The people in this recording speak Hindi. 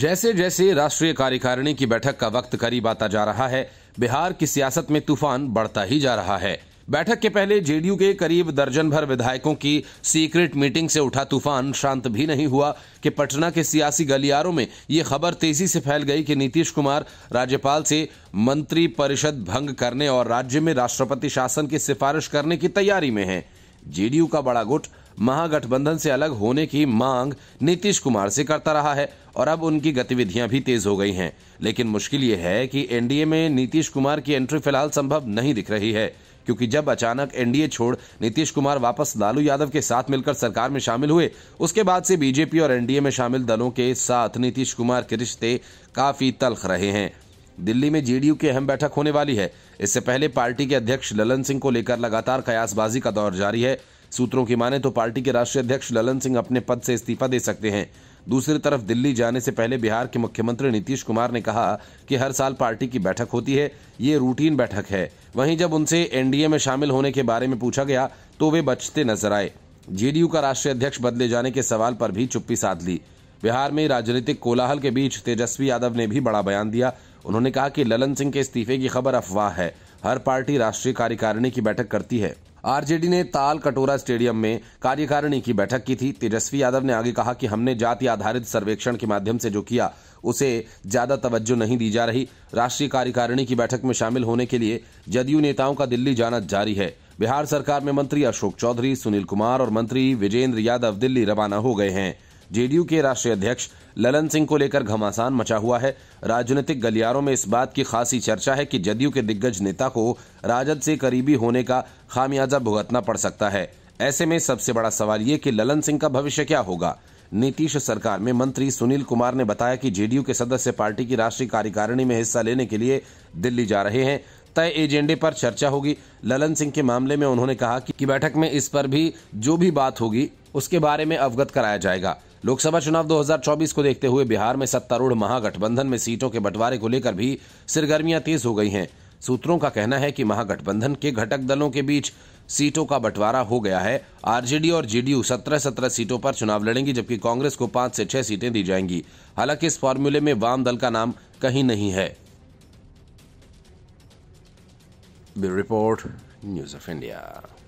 जैसे जैसे राष्ट्रीय कार्यकारिणी की बैठक का वक्त करीब आता जा रहा है बिहार की सियासत में तूफान बढ़ता ही जा रहा है बैठक के पहले जेडीयू के करीब दर्जन भर विधायकों की सीक्रेट मीटिंग से उठा तूफान शांत भी नहीं हुआ कि पटना के सियासी गलियारों में ये खबर तेजी से फैल गई कि नीतीश कुमार राज्यपाल से मंत्री परिषद भंग करने और राज्य में राष्ट्रपति शासन की सिफारिश करने की तैयारी में है जेडीयू का बड़ा गुट महागठबंधन से अलग होने की मांग नीतीश कुमार से करता रहा है और अब उनकी गतिविधियां भी तेज हो गई हैं लेकिन मुश्किल ये है कि एनडीए में नीतीश कुमार की एंट्री फिलहाल संभव नहीं दिख रही है क्योंकि जब अचानक एनडीए छोड़ नीतीश कुमार वापस लालू यादव के साथ मिलकर सरकार में शामिल हुए उसके बाद से बीजेपी और एनडीए में शामिल दलों के साथ नीतीश कुमार के रिश्ते काफी तलख रहे हैं दिल्ली में जेडीयू की अहम बैठक होने वाली है इससे पहले पार्टी के अध्यक्ष ललन सिंह को लेकर लगातार कयासबाजी का दौर जारी है सूत्रों की माने तो पार्टी के राष्ट्रीय अध्यक्ष ललन सिंह अपने पद से इस्तीफा दे सकते हैं दूसरी तरफ दिल्ली जाने से पहले बिहार के मुख्यमंत्री नीतीश कुमार ने कहा कि हर साल पार्टी की बैठक होती है ये रूटीन बैठक है वहीं जब उनसे एनडीए में शामिल होने के बारे में पूछा गया तो वे बचते नजर आए जेडीयू का राष्ट्रीय अध्यक्ष बदले जाने के सवाल पर भी चुप्पी साध ली बिहार में राजनीतिक कोलाहल के बीच तेजस्वी यादव ने भी बड़ा बयान दिया उन्होंने कहा कि ललन सिंह के इस्तीफे की खबर अफवाह है हर पार्टी राष्ट्रीय कार्यकारिणी की बैठक करती है आरजेडी ने ताल कटोरा स्टेडियम में कार्यकारिणी की बैठक की थी तेजस्वी यादव ने आगे कहा कि हमने जाति आधारित सर्वेक्षण के माध्यम से जो किया उसे ज्यादा तवज्जो नहीं दी जा रही राष्ट्रीय कार्यकारिणी की बैठक में शामिल होने के लिए जदयू नेताओं का दिल्ली जाना जारी है बिहार सरकार में मंत्री अशोक चौधरी सुनील कुमार और मंत्री विजेंद्र यादव दिल्ली रवाना हो गए हैं जेडीयू के राष्ट्रीय अध्यक्ष ललन सिंह को लेकर घमासान मचा हुआ है राजनीतिक गलियारों में इस बात की खासी चर्चा है कि जदयू के दिग्गज नेता को राजद से करीबी होने का खामियाजा भुगतना पड़ सकता है ऐसे में सबसे बड़ा सवाल ये कि ललन सिंह का भविष्य क्या होगा नीतीश सरकार में मंत्री सुनील कुमार ने बताया कि जेडीयू के सदस्य पार्टी की राष्ट्रीय कार्यकारिणी में हिस्सा लेने के लिए दिल्ली जा रहे हैं तय एजेंडे पर चर्चा होगी ललन सिंह के मामले में उन्होंने कहा कि बैठक में इस पर भी जो भी बात होगी उसके बारे में अवगत कराया जाएगा लोकसभा चुनाव 2024 को देखते हुए बिहार में सत्तारूढ़ महागठबंधन में सीटों के बंटवारे को लेकर भी सरगर्मियां तेज हो गई हैं सूत्रों का कहना है कि महागठबंधन के घटक दलों के बीच सीटों का बंटवारा हो गया है आरजेडी और जेडीयू सत्रह सत्रह सीटों पर चुनाव लड़ेंगी जबकि कांग्रेस को पांच से छह सीटें दी जाएंगी हालांकि इस फॉर्मूले में वाम दल का नाम कहीं नहीं है रिपोर्ट न्यूज ऑफ इंडिया